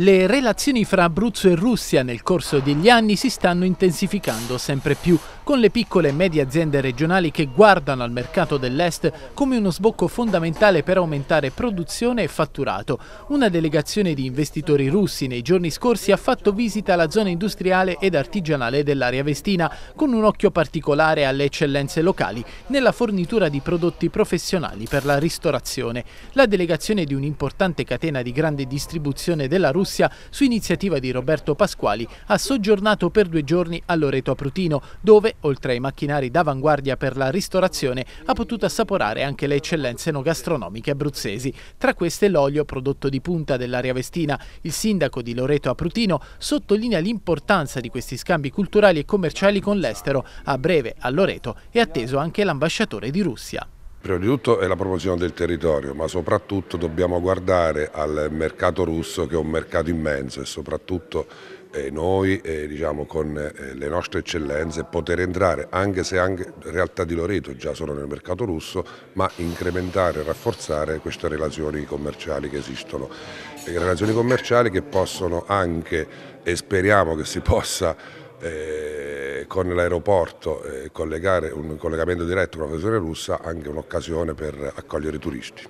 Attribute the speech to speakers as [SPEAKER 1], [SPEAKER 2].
[SPEAKER 1] Le relazioni fra Abruzzo e Russia nel corso degli anni si stanno intensificando sempre più, con le piccole e medie aziende regionali che guardano al mercato dell'Est come uno sbocco fondamentale per aumentare produzione e fatturato. Una delegazione di investitori russi nei giorni scorsi ha fatto visita alla zona industriale ed artigianale dell'area vestina, con un occhio particolare alle eccellenze locali nella fornitura di prodotti professionali per la ristorazione. La delegazione di un'importante catena di grande distribuzione della Russia, su iniziativa di Roberto Pasquali, ha soggiornato per due giorni a Loreto Aprutino, dove oltre ai macchinari d'avanguardia per la ristorazione, ha potuto assaporare anche le eccellenze enogastronomiche abruzzesi. Tra queste l'olio prodotto di punta dell'area vestina. Il sindaco di Loreto Aprutino sottolinea l'importanza di questi scambi culturali e commerciali con l'estero. A breve, a Loreto, è atteso anche l'ambasciatore di Russia.
[SPEAKER 2] Prima di tutto è la promozione del territorio, ma soprattutto dobbiamo guardare al mercato russo che è un mercato immenso e soprattutto eh, noi eh, diciamo, con eh, le nostre eccellenze poter entrare, anche se anche realtà di Loreto già sono nel mercato russo, ma incrementare e rafforzare queste relazioni commerciali che esistono. Le relazioni commerciali che possono anche, e speriamo che si possa eh, con l'aeroporto eh, collegare un collegamento diretto con la Ferrovia Russa anche un'occasione per accogliere i turisti.